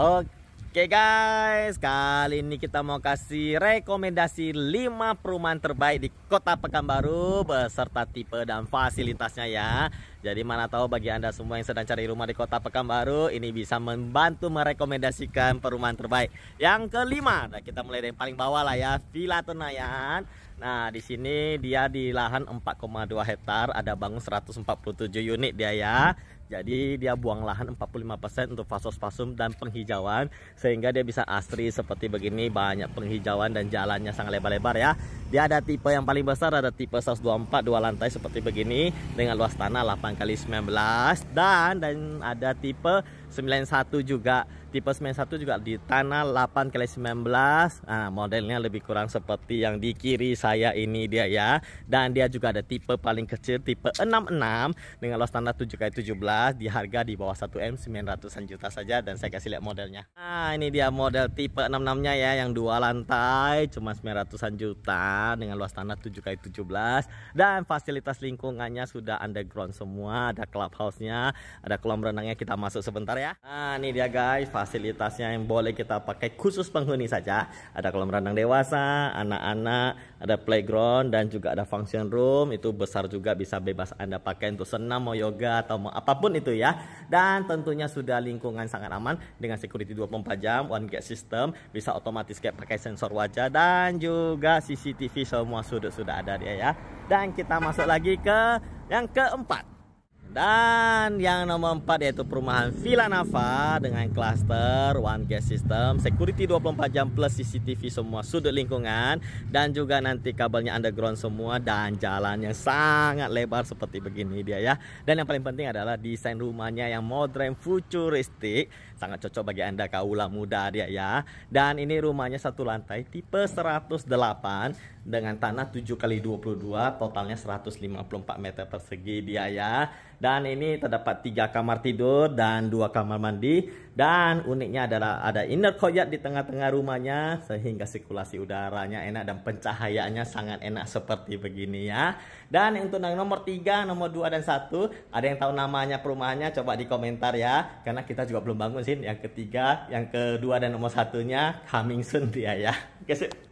Oke guys, kali ini kita mau kasih rekomendasi 5 perumahan terbaik di Kota Pekanbaru beserta tipe dan fasilitasnya ya. Jadi mana tahu bagi Anda semua yang sedang cari rumah di Kota Pekanbaru ini bisa membantu merekomendasikan perumahan terbaik. Yang kelima, nah kita mulai dari paling bawah lah ya, Villa Tenayan. Nah, di sini dia di lahan 4,2 hektar ada bangun 147 unit dia ya. Jadi dia buang lahan 45% untuk fasos fasum dan penghijauan sehingga dia bisa asri seperti begini banyak penghijauan dan jalannya sangat lebar-lebar ya. Dia ada tipe yang paling besar ada tipe 124 dua lantai seperti begini dengan luas tanah 8 kali 19 dan dan ada tipe 91 juga tipe 91 juga di tanah 8 kali 19 nah modelnya lebih kurang seperti yang di kiri saya ini dia ya dan dia juga ada tipe paling kecil tipe 66 dengan luas tanah 7 kali 17 di harga di bawah 1M 900an juta saja dan saya kasih lihat modelnya nah ini dia model tipe 66 nya ya yang dua lantai cuma 900an juta dengan luas tanah 7 kali 17 dan fasilitas lingkungannya sudah underground semua ada clubhouse nya ada kolam renangnya kita masuk sebentar ya ya Nah ini dia guys fasilitasnya yang boleh kita pakai khusus penghuni saja Ada kolam renang dewasa, anak-anak, ada playground dan juga ada function room Itu besar juga bisa bebas Anda pakai untuk senam, mau yoga atau mau apapun itu ya Dan tentunya sudah lingkungan sangat aman dengan security 24 jam, one gate system Bisa otomatis kayak pakai sensor wajah dan juga CCTV semua sudut sudah ada dia ya Dan kita masuk lagi ke yang keempat dan yang nomor 4 yaitu perumahan Villa Nava dengan klaster One Gas System, security 24 jam plus CCTV semua sudut lingkungan dan juga nanti kabelnya underground semua dan jalannya sangat lebar seperti begini dia ya. Dan yang paling penting adalah desain rumahnya yang modern futuristik, sangat cocok bagi Anda kaula muda dia ya. Dan ini rumahnya satu lantai tipe 108 dengan tanah 7 kali 22 totalnya 154 meter persegi biaya dan ini terdapat tiga kamar tidur dan dua kamar mandi dan uniknya adalah ada inner courtyard di tengah-tengah rumahnya sehingga sirkulasi udaranya enak dan pencahayaannya sangat enak seperti begini ya dan untuk nomor 3, nomor 2 dan 1 ada yang tahu namanya perumahannya coba di komentar ya karena kita juga belum bangun sih yang ketiga yang kedua dan nomor satunya coming soon dia ya oke sih